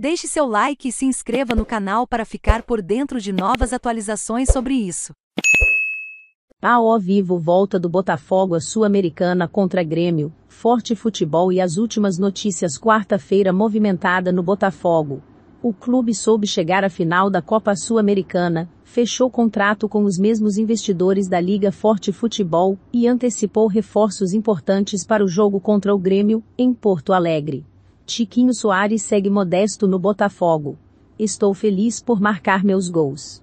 Deixe seu like e se inscreva no canal para ficar por dentro de novas atualizações sobre isso. AO Vivo volta do Botafogo à Sul-Americana contra Grêmio, forte futebol e as últimas notícias quarta-feira movimentada no Botafogo. O clube soube chegar à final da Copa Sul-Americana, fechou contrato com os mesmos investidores da Liga Forte Futebol e antecipou reforços importantes para o jogo contra o Grêmio, em Porto Alegre. Tiquinho Soares segue modesto no Botafogo. Estou feliz por marcar meus gols.